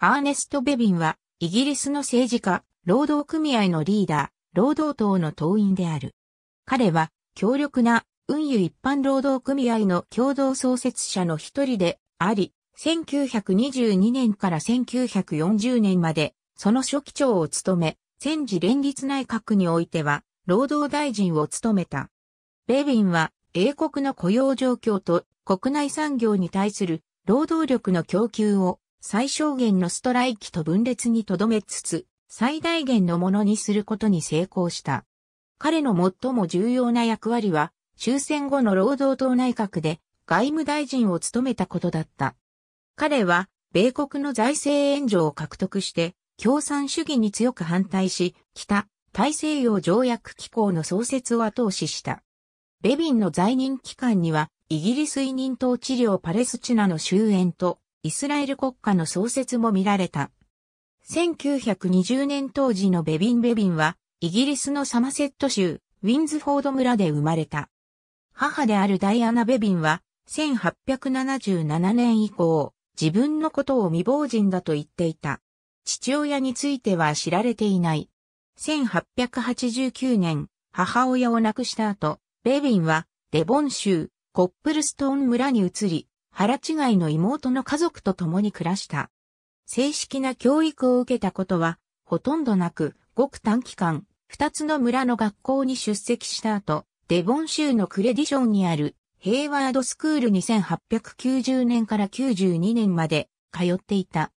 アーネスト・ベビンは、イギリスの政治家、労働組合のリーダー、労働党の党員である。彼は、強力な、運輸一般労働組合の共同創設者の一人であり、1922年から1940年まで、その書記長を務め、戦時連立内閣においては、労働大臣を務めた。ベビンは、英国の雇用状況と国内産業に対する労働力の供給を最小限のストライキと分裂にとどめつつ、最大限のものにすることに成功した。彼の最も重要な役割は、終戦後の労働党内閣で外務大臣を務めたことだった。彼は、米国の財政援助を獲得して、共産主義に強く反対し、北、大西洋条約機構の創設を後押しした。ベビンの在任期間には、イギリス委任統治領パレスチナの終焉と、イスラエル国家の創設も見られた。1920年当時のベビン・ベビンは、イギリスのサマセット州、ウィンズフォード村で生まれた。母であるダイアナ・ベビンは、1877年以降、自分のことを未亡人だと言っていた。父親については知られていない。1889年、母親を亡くした後、ベビンは、デボン州、コップルストーン村に移り、腹違いの妹の家族と共に暮らした。正式な教育を受けたことは、ほとんどなく、ごく短期間、二つの村の学校に出席した後、デボン州のクレディションにある、ヘイワードスクール2890年から92年まで通っていた。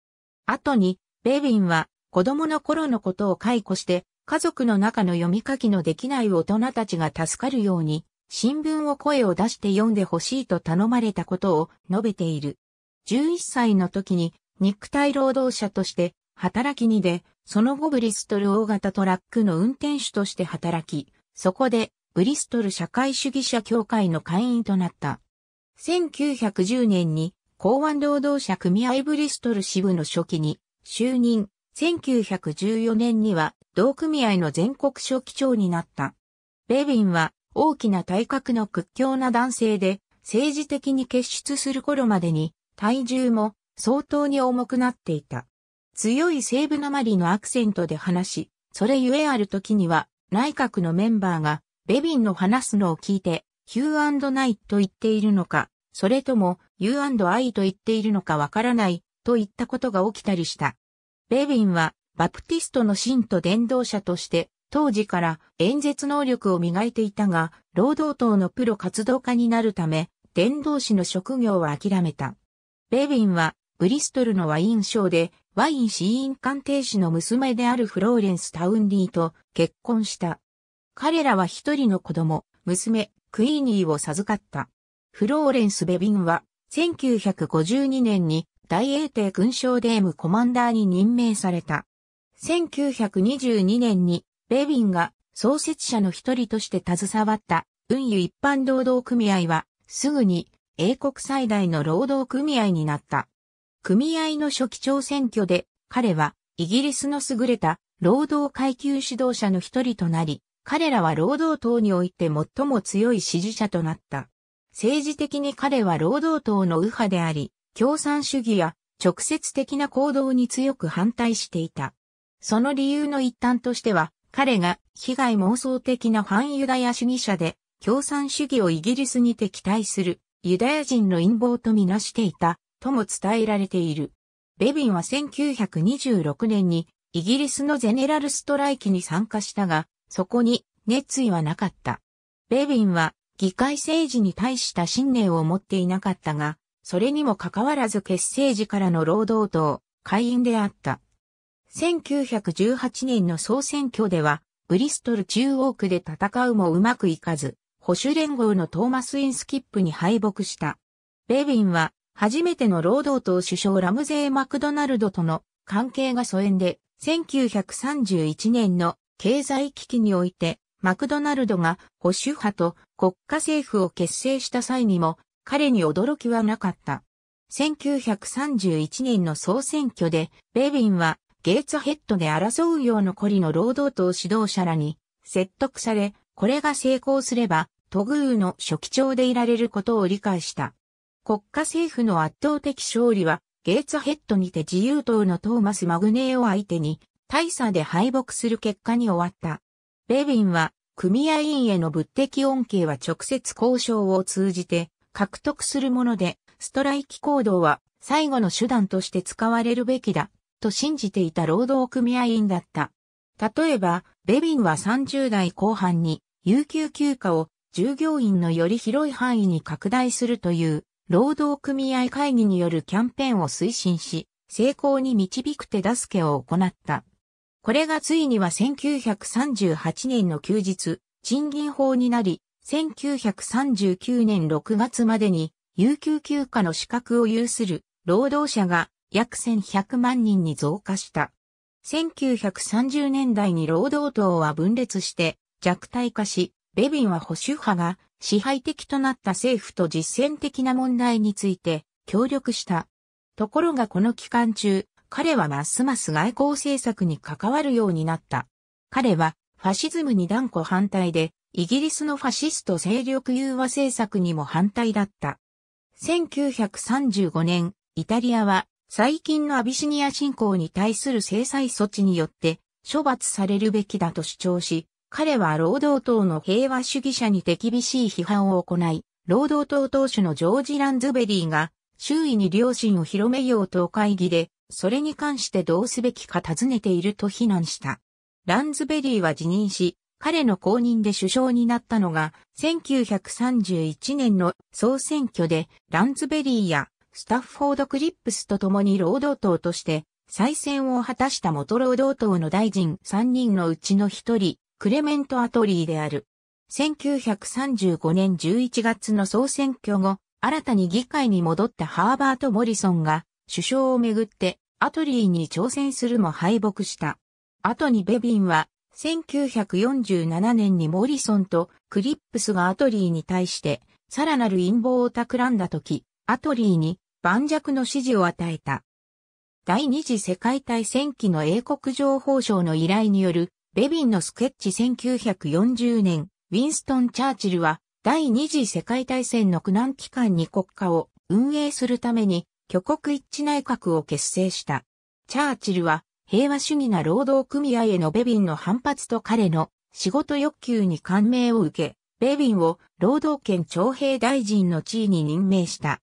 後に、ベビンは子供の頃のことを解雇して、家族の中の読み書きのできない大人たちが助かるように新聞を声を出して読んでほしいと頼まれたことを述べている。11歳の時に肉体労働者として働きに出、その後ブリストル大型トラックの運転手として働き、そこでブリストル社会主義者協会の会員となった。1910年に港湾労働者組合ブリストル支部の初期に就任。1914年には同組合の全国書記長になった。ベビンは大きな体格の屈強な男性で、政治的に結出する頃までに、体重も相当に重くなっていた。強い西部なまりのアクセントで話し、それゆえある時には、内閣のメンバーが、ベビンの話すのを聞いて、Q&I と言っているのか、それとも、U&I と言っているのかわからない、といったことが起きたりした。ベビンは、バプティストの信徒伝道者として、当時から演説能力を磨いていたが、労働党のプロ活動家になるため、伝道師の職業は諦めた。ベビンは、ブリストルのワインショーで、ワイン死因鑑定士の娘であるフローレンス・タウンリーと結婚した。彼らは一人の子供、娘、クイーニーを授かった。フローレンス・ベビンは、1952年に大英帝勲章デームコマンダーに任命された。1922年にレビンが創設者の一人として携わった運輸一般労働組合は、すぐに英国最大の労働組合になった。組合の初期長選挙で、彼はイギリスの優れた労働階級指導者の一人となり、彼らは労働党において最も強い支持者となった。政治的に彼は労働党の右派であり、共産主義や直接的な行動に強く反対していた。その理由の一端としては、彼が被害妄想的な反ユダヤ主義者で共産主義をイギリスに敵対するユダヤ人の陰謀とみなしていたとも伝えられている。ベビンは1926年にイギリスのゼネラルストライキに参加したが、そこに熱意はなかった。ベビンは議会政治に対した信念を持っていなかったが、それにもかかわらず結成時からの労働党、会員であった。1918年の総選挙では、ブリストル中央区で戦うもうまくいかず、保守連合のトーマス・インスキップに敗北した。ベビンは、初めての労働党首相ラムゼー・マクドナルドとの関係が疎遠で、1931年の経済危機において、マクドナルドが保守派と国家政府を結成した際にも、彼に驚きはなかった。1931年の総選挙で、ベビンはゲーツヘッドで争うよう残りの労働党指導者らに説得され、これが成功すれば、トグーの初期長でいられることを理解した。国家政府の圧倒的勝利は、ゲーツヘッドにて自由党のトーマス・マグネーを相手に、大差で敗北する結果に終わった。レビンは、組合員への物的恩恵は直接交渉を通じて獲得するもので、ストライキ行動は最後の手段として使われるべきだと信じていた労働組合員だった。例えば、ベビンは30代後半に、有給休暇を従業員のより広い範囲に拡大するという、労働組合会議によるキャンペーンを推進し、成功に導く手助けを行った。これがついには1938年の休日、賃金法になり、1939年6月までに、有給休暇の資格を有する労働者が約1100万人に増加した。1930年代に労働党は分裂して弱体化し、レビンは保守派が支配的となった政府と実践的な問題について協力した。ところがこの期間中、彼はますます外交政策に関わるようになった。彼はファシズムに断固反対で、イギリスのファシスト勢力融和政策にも反対だった。1935年、イタリアは最近のアビシニア侵攻に対する制裁措置によって処罰されるべきだと主張し、彼は労働党の平和主義者に手厳しい批判を行い、労働党党首のジョージ・ランズベリーが周囲に良心を広めようと会議で、それに関してどうすべきか尋ねていると非難した。ランズベリーは辞任し、彼の後任で首相になったのが、1931年の総選挙でランズベリーやスタッフォード・クリップスと共に労働党として再選を果たした元労働党の大臣3人のうちの1人、クレメント・アトリーである。1935年11月の総選挙後、新たに議会に戻ったハーバート・モリソンが首相をめぐってアトリーに挑戦するも敗北した。後にベビンは1947年にモリソンとクリップスがアトリーに対してさらなる陰謀を企んだ時、アトリーに盤石の支持を与えた。第二次世界大戦期の英国情報省の依頼によるベビンのスケッチ1940年、ウィンストン・チャーチルは第二次世界大戦の苦難期間に国家を運営するために挙国一致内閣を結成した。チャーチルは平和主義な労働組合へのベビンの反発と彼の仕事欲求に感銘を受け、ベビンを労働権徴兵大臣の地位に任命した。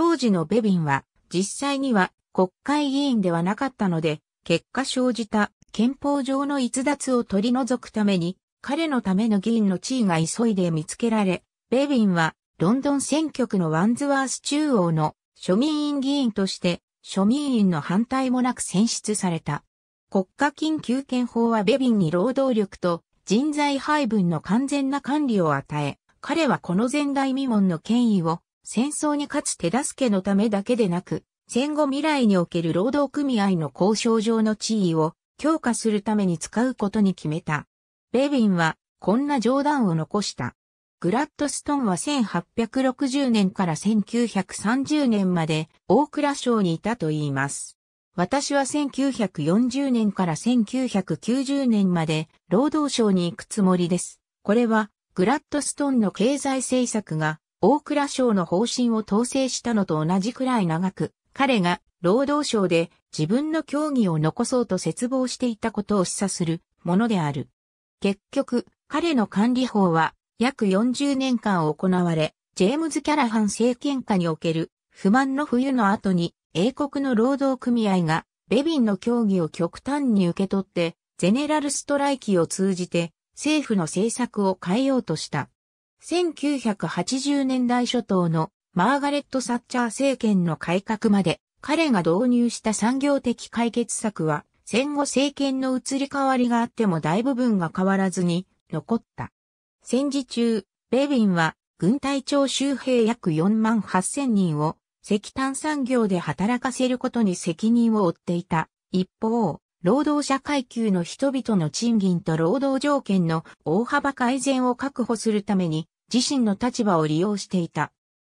当時のベビンは実際には国会議員ではなかったので、結果生じた憲法上の逸脱を取り除くために、彼のための議員の地位が急いで見つけられ、ベビンはロンドン選挙区のワンズワース中央の庶民院議員として庶民院の反対もなく選出された。国家緊急憲法はベビンに労働力と人材配分の完全な管理を与え、彼はこの前代未聞の権威を戦争に勝つ手助けのためだけでなく、戦後未来における労働組合の交渉上の地位を強化するために使うことに決めた。レビンはこんな冗談を残した。グラッドストンは1860年から1930年まで大蔵省にいたと言います。私は1940年から1990年まで労働省に行くつもりです。これはグラッドストンの経済政策が大蔵省の方針を統制したのと同じくらい長く、彼が労働省で自分の協議を残そうと絶望していたことを示唆するものである。結局、彼の管理法は約40年間行われ、ジェームズ・キャラハン政権下における不満の冬の後に英国の労働組合がベビンの協議を極端に受け取ってゼネラルストライキを通じて政府の政策を変えようとした。1980年代初頭のマーガレット・サッチャー政権の改革まで彼が導入した産業的解決策は戦後政権の移り変わりがあっても大部分が変わらずに残った。戦時中、ベビンは軍隊長周兵約4万8000人を石炭産業で働かせることに責任を負っていた。一方、労働者階級の人々の賃金と労働条件の大幅改善を確保するために自身の立場を利用していた。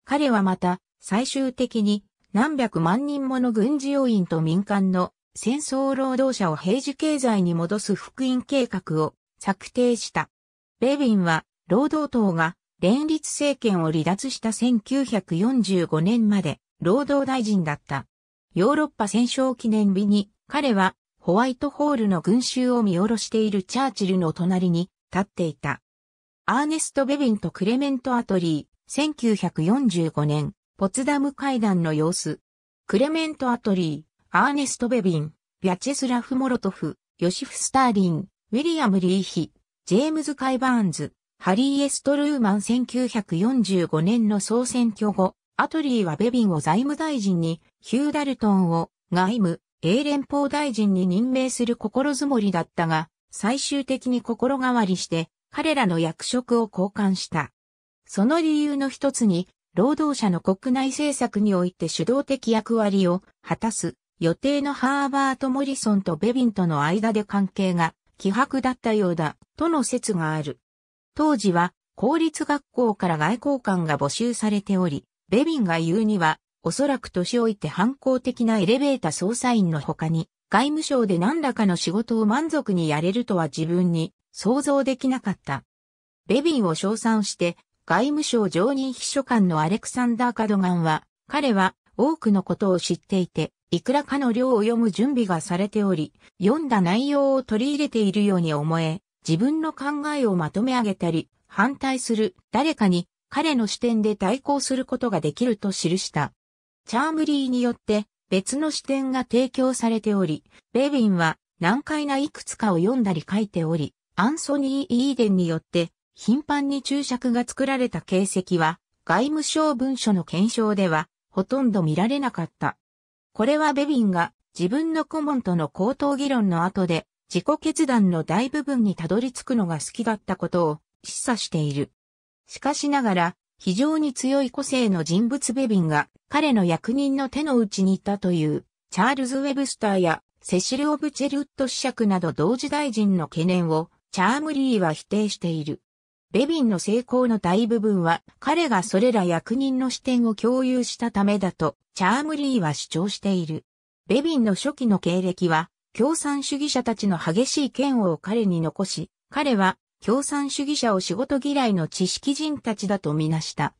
彼はまた最終的に何百万人もの軍事要員と民間の戦争労働者を平時経済に戻す福音計画を策定した。レビンは労働党が連立政権を離脱した1945年まで労働大臣だった。ヨーロッパ戦勝記念日に彼はホワイトホールの群衆を見下ろしているチャーチルの隣に立っていた。アーネスト・ベビンとクレメント・アトリー、1945年、ポツダム会談の様子。クレメント・アトリー、アーネスト・ベビン、ビャチェスラフ・モロトフ、ヨシフ・スターリン、ウィリアム・リーヒ、ジェームズ・カイバーンズ、ハリー・エスト・ルーマン1945年の総選挙後、アトリーはベビンを財務大臣に、ヒュー・ダルトンを外務、英連邦大臣に任命する心づもりだったが、最終的に心変わりして、彼らの役職を交換した。その理由の一つに、労働者の国内政策において主導的役割を果たす予定のハーバート・モリソンとベビンとの間で関係が希薄だったようだとの説がある。当時は公立学校から外交官が募集されており、ベビンが言うにはおそらく年老いて反抗的なエレベータ捜査員の他に、外務省で何らかの仕事を満足にやれるとは自分に想像できなかった。ベビンを称賛して、外務省常任秘書官のアレクサンダー・カドガンは、彼は多くのことを知っていて、いくらかの量を読む準備がされており、読んだ内容を取り入れているように思え、自分の考えをまとめ上げたり、反対する誰かに彼の視点で対抗することができると記した。チャームリーによって別の視点が提供されており、ベビンは難解ないくつかを読んだり書いており、アンソニー・イーデンによって頻繁に注釈が作られた形跡は、外務省文書の検証ではほとんど見られなかった。これはベビンが自分の顧問との口頭議論の後で自己決断の大部分にたどり着くのが好きだったことを示唆している。しかしながら、非常に強い個性の人物ベビンが彼の役人の手の内にいたというチャールズ・ウェブスターやセシル・オブ・チェルット子爵など同時大臣の懸念をチャームリーは否定している。ベビンの成功の大部分は彼がそれら役人の視点を共有したためだとチャームリーは主張している。ベビンの初期の経歴は共産主義者たちの激しい嫌悪を彼に残し、彼は共産主義者を仕事嫌いの知識人たちだとみなした。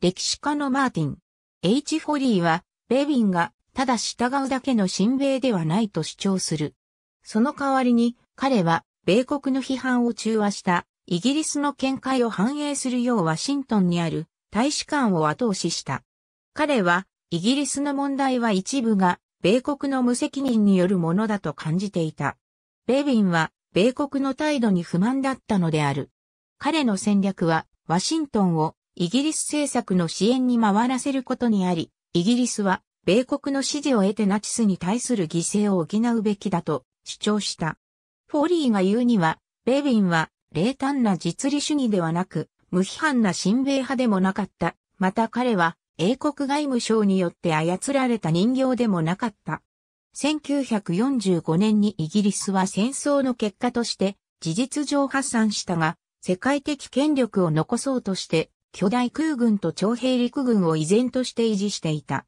歴史家のマーティン、H. ォリーは、レビンがただ従うだけの親米ではないと主張する。その代わりに、彼は、米国の批判を中和した、イギリスの見解を反映するようワシントンにある大使館を後押しした。彼は、イギリスの問題は一部が、米国の無責任によるものだと感じていた。レビンは、米国の態度に不満だったのである。彼の戦略は、ワシントンをイギリス政策の支援に回らせることにあり、イギリスは米国の支持を得てナチスに対する犠牲を補うべきだと主張した。フォーリーが言うには、レビンは冷淡な実利主義ではなく、無批判な親米派でもなかった。また彼は英国外務省によって操られた人形でもなかった。1945年にイギリスは戦争の結果として事実上破産したが、世界的権力を残そうとして巨大空軍と徴兵陸軍を依然として維持していた。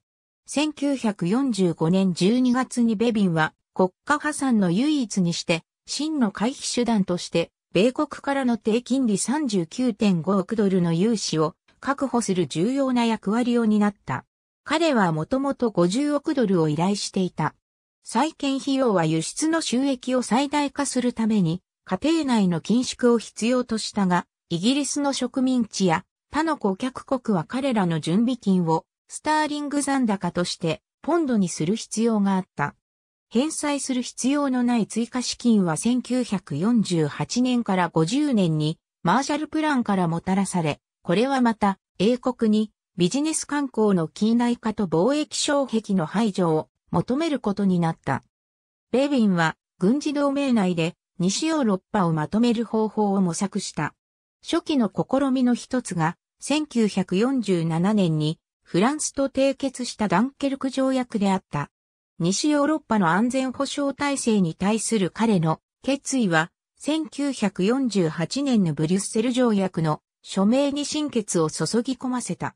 1945年12月にベビンは国家破産の唯一にして、真の回避手段として、米国からの低金利39.5億ドルの融資を確保する重要な役割を担った。彼はもともと50億ドルを依頼していた。再建費用は輸出の収益を最大化するために、家庭内の緊縮を必要としたが、イギリスの植民地や他の顧客国は彼らの準備金をスターリング残高としてポンドにする必要があった。返済する必要のない追加資金は1948年から50年にマーシャルプランからもたらされ、これはまた英国にビジネス観光の近代化と貿易障壁の排除を求めることになった。レービンは軍事同盟内で西ヨーロッパをまとめる方法を模索した。初期の試みの一つが1947年にフランスと締結したダンケルク条約であった。西ヨーロッパの安全保障体制に対する彼の決意は1948年のブリュッセル条約の署名に心血を注ぎ込ませた。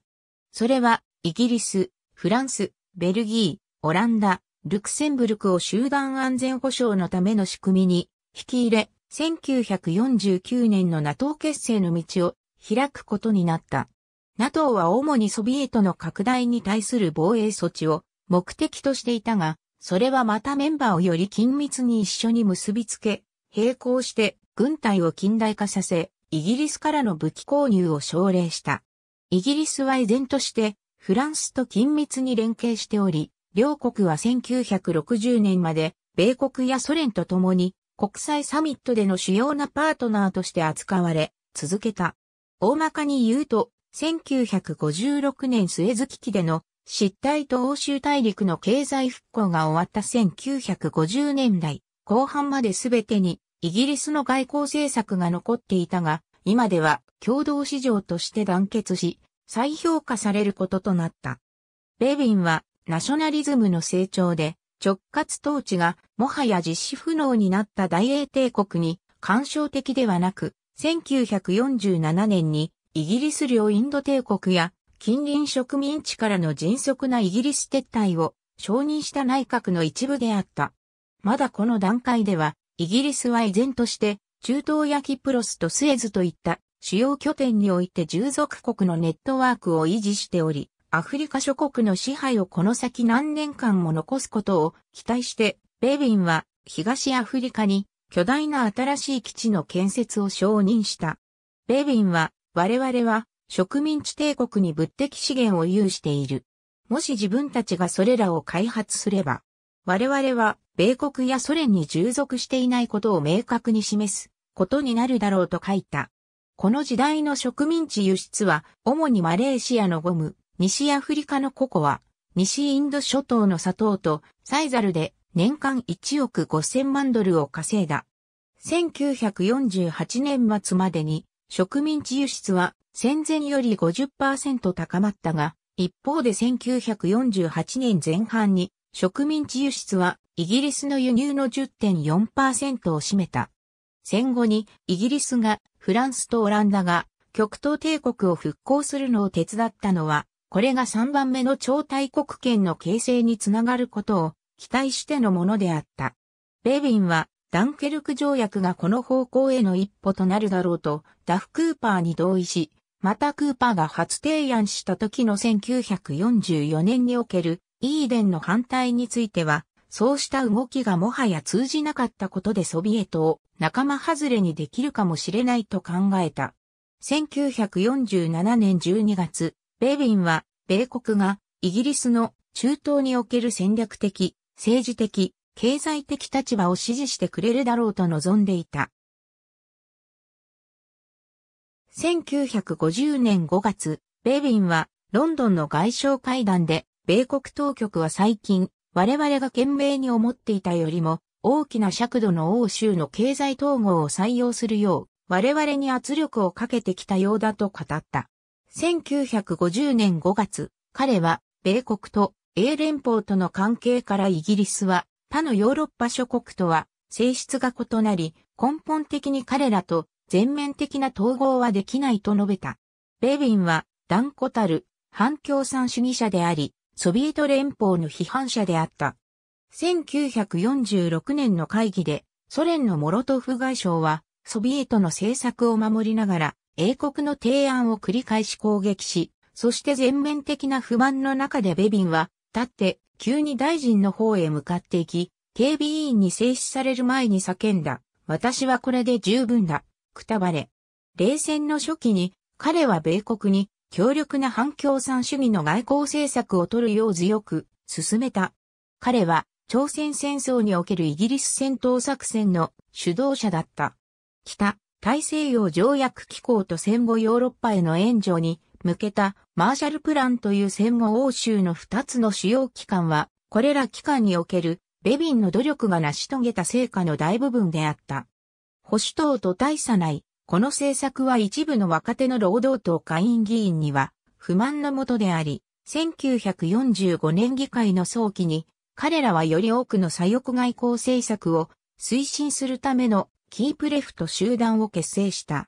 それはイギリス、フランス、ベルギー、オランダ、ルクセンブルクを集団安全保障のための仕組みに引き入れ、1949年の NATO 結成の道を開くことになった。NATO は主にソビエトの拡大に対する防衛措置を目的としていたが、それはまたメンバーをより緊密に一緒に結びつけ、並行して軍隊を近代化させ、イギリスからの武器購入を奨励した。イギリスは依然としてフランスと緊密に連携しており、両国は1960年まで、米国やソ連と共に、国際サミットでの主要なパートナーとして扱われ、続けた。大まかに言うと、1956年末月期での失態と欧州大陸の経済復興が終わった1950年代後半まで全てにイギリスの外交政策が残っていたが、今では共同市場として団結し、再評価されることとなった。レビンはナショナリズムの成長で、直轄統治がもはや実施不能になった大英帝国に干渉的ではなく、1947年にイギリス領インド帝国や近隣植民地からの迅速なイギリス撤退を承認した内閣の一部であった。まだこの段階では、イギリスは依然として中東やキプロスとスエズといった主要拠点において従属国のネットワークを維持しており、アフリカ諸国の支配をこの先何年間も残すことを期待して、ベービンは東アフリカに巨大な新しい基地の建設を承認した。ベービンは、我々は植民地帝国に物的資源を有している。もし自分たちがそれらを開発すれば、我々は米国やソ連に従属していないことを明確に示すことになるだろうと書いた。この時代の植民地輸出は主にマレーシアのゴム、西アフリカのココア、西インド諸島の砂糖とサイザルで年間1億5000万ドルを稼いだ。1948年末までに植民地輸出は戦前より50%高まったが、一方で1948年前半に植民地輸出はイギリスの輸入の10.4%を占めた。戦後にイギリスがフランスとオランダが極東帝国を復興するのを手伝ったのはこれが3番目の超大国圏の形成につながることを期待してのものであった。レビンは、ダンケルク条約がこの方向への一歩となるだろうと、ダフ・クーパーに同意し、またクーパーが初提案した時の1944年におけるイーデンの反対については、そうした動きがもはや通じなかったことでソビエトを仲間外れにできるかもしれないと考えた。1947年12月、ベイビンは、米国がイギリスの中東における戦略的、政治的、経済的立場を支持してくれるだろうと望んでいた。1950年5月、ベイビンはロンドンの外相会談で、米国当局は最近、我々が懸命に思っていたよりも、大きな尺度の欧州の経済統合を採用するよう、我々に圧力をかけてきたようだと語った。1950年5月、彼は、米国と英連邦との関係からイギリスは、他のヨーロッパ諸国とは、性質が異なり、根本的に彼らと全面的な統合はできないと述べた。ベビンは断固たる反共産主義者であり、ソビエト連邦の批判者であった。1946年の会議でソ連のモロトフ外相はソビエトの政策を守りながら英国の提案を繰り返し攻撃し、そして全面的な不満の中でベビンは、立って、急に大臣の方へ向かっていき、警備委員に制止される前に叫んだ。私はこれで十分だ。くたばれ。冷戦の初期に、彼は米国に強力な反共産主義の外交政策を取るよう強く進めた。彼は朝鮮戦争におけるイギリス戦闘作戦の主導者だった。北、大西洋条約機構と戦後ヨーロッパへの援助に向けたマーシャルプランという戦後欧州の2つの主要機関は、これら機関におけるベビンの努力が成し遂げた成果の大部分であった。保守党と大差ない、この政策は一部の若手の労働党下院議員には不満のもとであり、1945年議会の早期に、彼らはより多くの左翼外交政策を推進するためのキープレフト集団を結成した。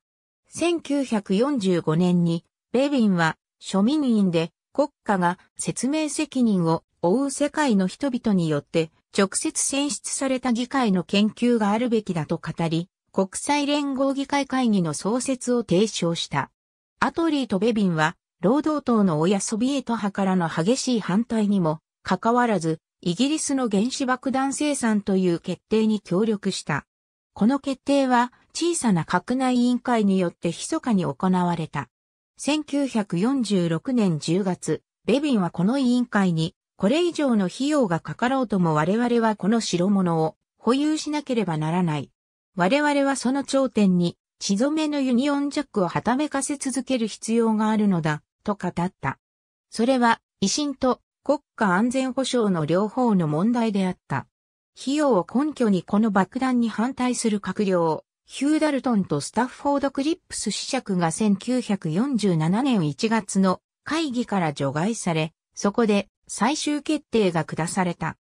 1945年に、ベビンは庶民院で国家が説明責任を負う世界の人々によって直接選出された議会の研究があるべきだと語り、国際連合議会会議の創設を提唱した。アトリーとベビンは、労働党の親ソビエト派からの激しい反対にも、かかわらず、イギリスの原子爆弾生産という決定に協力した。この決定は小さな閣内委員会によって密かに行われた。1946年10月、ベビンはこの委員会に、これ以上の費用がかかろうとも我々はこの代物を保有しなければならない。我々はその頂点に、血染めのユニオンジャックをはためかせ続ける必要があるのだ、と語った。それは、維新と国家安全保障の両方の問題であった。費用を根拠にこの爆弾に反対する閣僚、ヒュー・ダルトンとスタッフォード・クリップス子爵が1947年1月の会議から除外され、そこで最終決定が下された。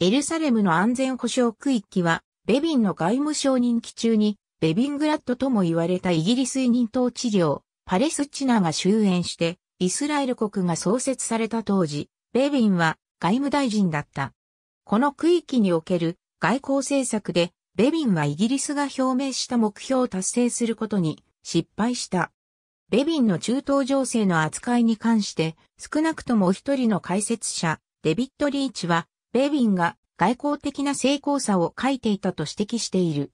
エルサレムの安全保障区域は、ベビンの外務省任期中に、ベビングラッドとも言われたイギリス任統治領、パレスチナが終焉して、イスラエル国が創設された当時、ベビンは外務大臣だった。この区域における外交政策で、ベビンはイギリスが表明した目標を達成することに失敗した。ベビンの中東情勢の扱いに関して、少なくとも一人の解説者、デビッド・リーチは、ベビンが外交的な成功さを書いていたと指摘している。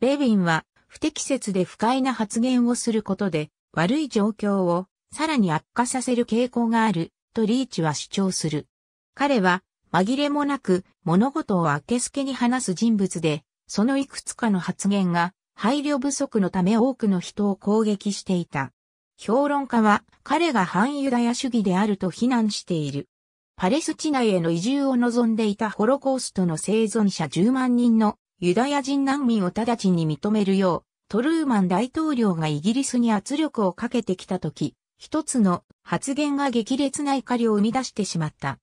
ベビンは、不適切で不快な発言をすることで、悪い状況をさらに悪化させる傾向がある、とリーチは主張する。彼は、紛れもなく物事をあけすけに話す人物で、そのいくつかの発言が配慮不足のため多くの人を攻撃していた。評論家は彼が反ユダヤ主義であると非難している。パレスチナへの移住を望んでいたホロコーストの生存者10万人のユダヤ人難民を直ちに認めるよう、トルーマン大統領がイギリスに圧力をかけてきた時、一つの発言が激烈な怒りを生み出してしまった。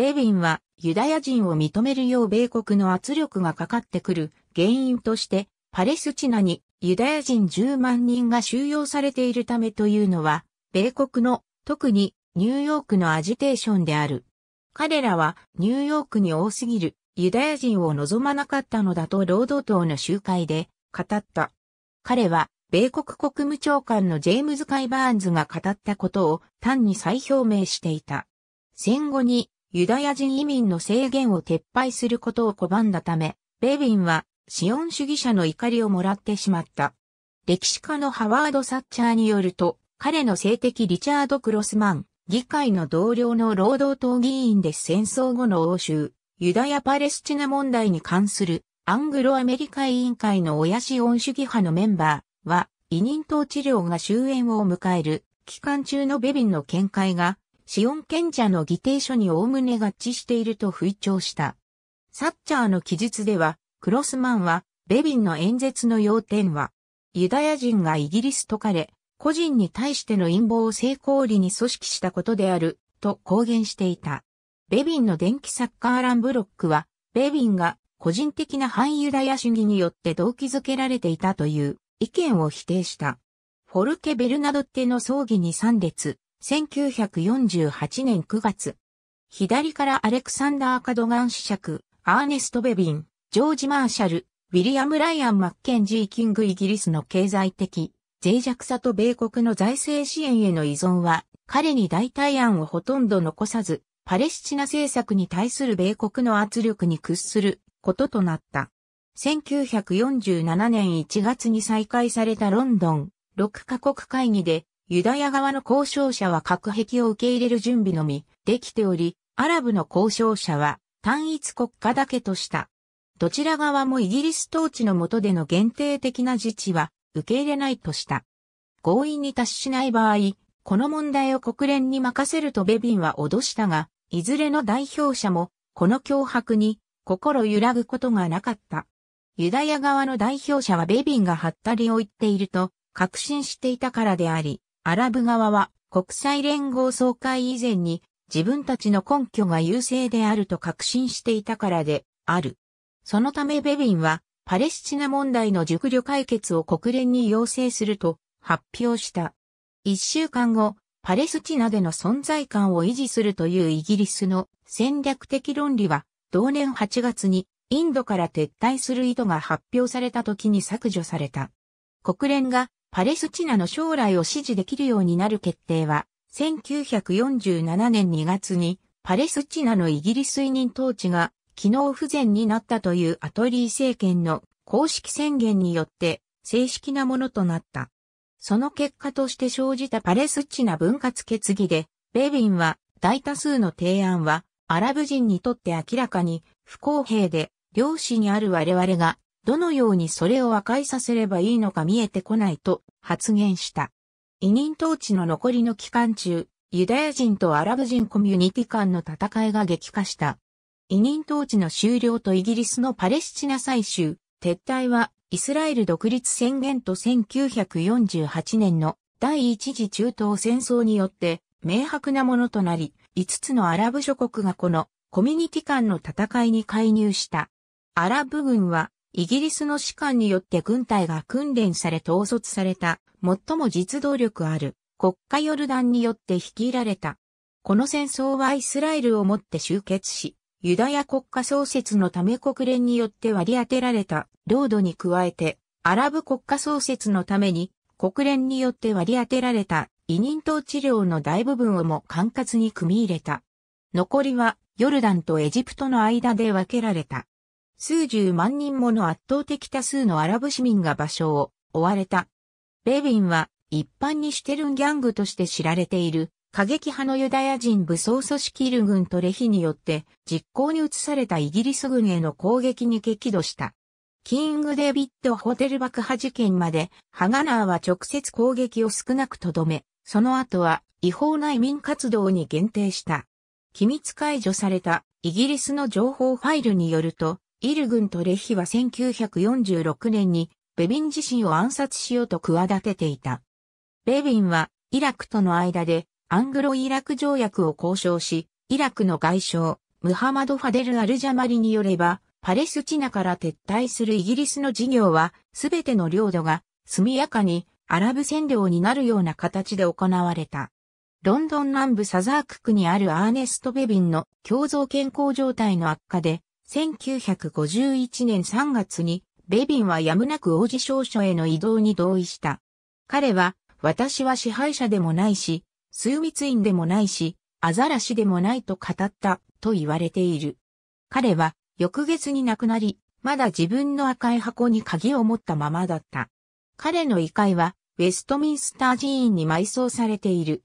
レービンはユダヤ人を認めるよう米国の圧力がかかってくる原因としてパレスチナにユダヤ人10万人が収容されているためというのは米国の特にニューヨークのアジテーションである。彼らはニューヨークに多すぎるユダヤ人を望まなかったのだと労働党の集会で語った。彼は米国国務長官のジェームズ・カイ・バーンズが語ったことを単に再表明していた。戦後にユダヤ人移民の制限を撤廃することを拒んだため、ベビンは資本主義者の怒りをもらってしまった。歴史家のハワード・サッチャーによると、彼の性的リチャード・クロスマン、議会の同僚の労働党議員で戦争後の欧州、ユダヤ・パレスチナ問題に関するアングロアメリカ委員会の親資本主義派のメンバーは、委任党治療が終焉を迎える期間中のベビンの見解がシオン賢者の議定書におおむね合致していると吹聴した。サッチャーの記述では、クロスマンは、ベビンの演説の要点は、ユダヤ人がイギリスとかれ、個人に対しての陰謀を成功理に組織したことである、と公言していた。ベビンの電気サッカーランブロックは、ベビンが個人的な反ユダヤ主義によって動機づけられていたという意見を否定した。フォルケ・ベルナドッテの葬儀に参列、1948年9月。左からアレクサンダー・カドガン子爵、アーネスト・ベビン、ジョージ・マーシャル、ウィリアム・ライアン・マッケンジー・キングイギリスの経済的、脆弱さと米国の財政支援への依存は、彼に代替案をほとんど残さず、パレスチナ政策に対する米国の圧力に屈することとなった。1947年1月に再開されたロンドン、6カ国会議でユダヤ側の交渉者は核壁を受け入れる準備のみ、できており、アラブの交渉者は単一国家だけとした。どちら側もイギリス統治の下での限定的な自治は受け入れないとした。合意に達しない場合、この問題を国連に任せるとベビンは脅したが、いずれの代表者も、この脅迫に心揺らぐことがなかった。ユダヤ側の代表者はベビンがハッタリを言っていると確信していたからであり、アラブ側は国際連合総会以前に自分たちの根拠が優勢であると確信していたからである。そのためベビンはパレスチナ問題の熟慮解決を国連に要請すると発表した。一週間後、パレスチナでの存在感を維持するというイギリスの戦略的論理は同年8月にインドから撤退する意図が発表された時に削除された。国連がパレスチナの将来を支持できるようになる決定は、1947年2月に、パレスチナのイギリス委任統治が機能不全になったというアトリー政権の公式宣言によって正式なものとなった。その結果として生じたパレスチナ分割決議で、ベビンは大多数の提案はアラブ人にとって明らかに不公平で、両親にある我々がどのようにそれを和解させればいいのか見えてこないと発言した。委任統治の残りの期間中、ユダヤ人とアラブ人コミュニティ間の戦いが激化した。委任統治の終了とイギリスのパレスチナ採集、撤退はイスラエル独立宣言と1948年の第一次中東戦争によって明白なものとなり、5つのアラブ諸国がこのコミュニティ間の戦いに介入した。アラブ軍はイギリスの士官によって軍隊が訓練され統率された、最も実動力ある国家ヨルダンによって率いられた。この戦争はイスラエルをもって終結し、ユダヤ国家創設のため国連によって割り当てられた領土に加えて、アラブ国家創設のために国連によって割り当てられた委任統治領の大部分をも管轄に組み入れた。残りはヨルダンとエジプトの間で分けられた。数十万人もの圧倒的多数のアラブ市民が場所を追われた。ベビンは一般にシュテルンギャングとして知られている過激派のユダヤ人武装組織イル軍とレヒによって実行に移されたイギリス軍への攻撃に激怒した。キング・デビッド・ホテル爆破事件までハガナーは直接攻撃を少なくとどめ、その後は違法な移民活動に限定した。機密解除されたイギリスの情報ファイルによると、イル軍とレヒは1946年にベビン自身を暗殺しようと企てていた。ベビンはイラクとの間でアングロイラク条約を交渉し、イラクの外相、ムハマド・ファデル・アルジャマリによれば、パレスチナから撤退するイギリスの事業は、すべての領土が速やかにアラブ占領になるような形で行われた。ロンドン南部サザーク区にあるアーネスト・ベビンの共造健康状態の悪化で、1951年3月に、ベビンはやむなく王子少書への移動に同意した。彼は、私は支配者でもないし、枢密院でもないし、アザラシでもないと語った、と言われている。彼は、翌月に亡くなり、まだ自分の赤い箱に鍵を持ったままだった。彼の遺骸は、ウェストミンスター寺院に埋葬されている。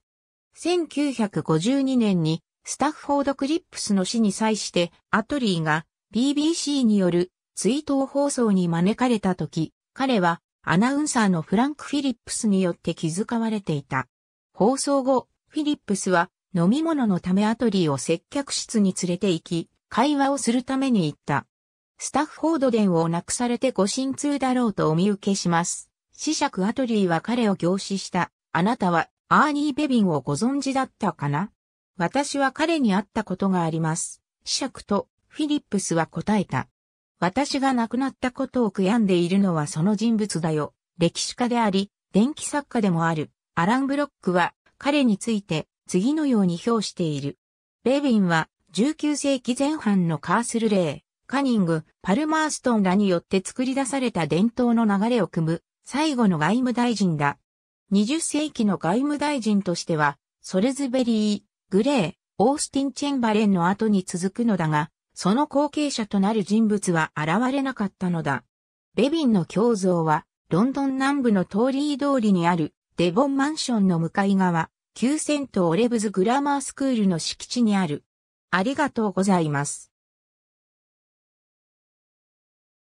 1952年に、スタッフォード・クリップスの死に際して、アトリーが、BBC による追悼放送に招かれた時、彼はアナウンサーのフランク・フィリップスによって気遣われていた。放送後、フィリップスは飲み物のためアトリーを接客室に連れて行き、会話をするために行った。スタッフォードンをなくされてご心痛だろうとお見受けします。死釈アトリーは彼を凝視した。あなたはアーニー・ベビンをご存知だったかな私は彼に会ったことがあります。死釈とフィリップスは答えた。私が亡くなったことを悔やんでいるのはその人物だよ。歴史家であり、電気作家でもある。アラン・ブロックは彼について次のように評している。レヴィンは19世紀前半のカースルレー、カニング、パルマーストンらによって作り出された伝統の流れを組む最後の外務大臣だ。20世紀の外務大臣としては、ソルズベリー、グレー、オースティン・チェンバレンの後に続くのだが、その後継者となる人物は現れなかったのだ。ベビンの胸像は、ロンドン南部の通り通りにあるデボンマンションの向かい側、旧セントオレブズグラマースクールの敷地にある。ありがとうございます。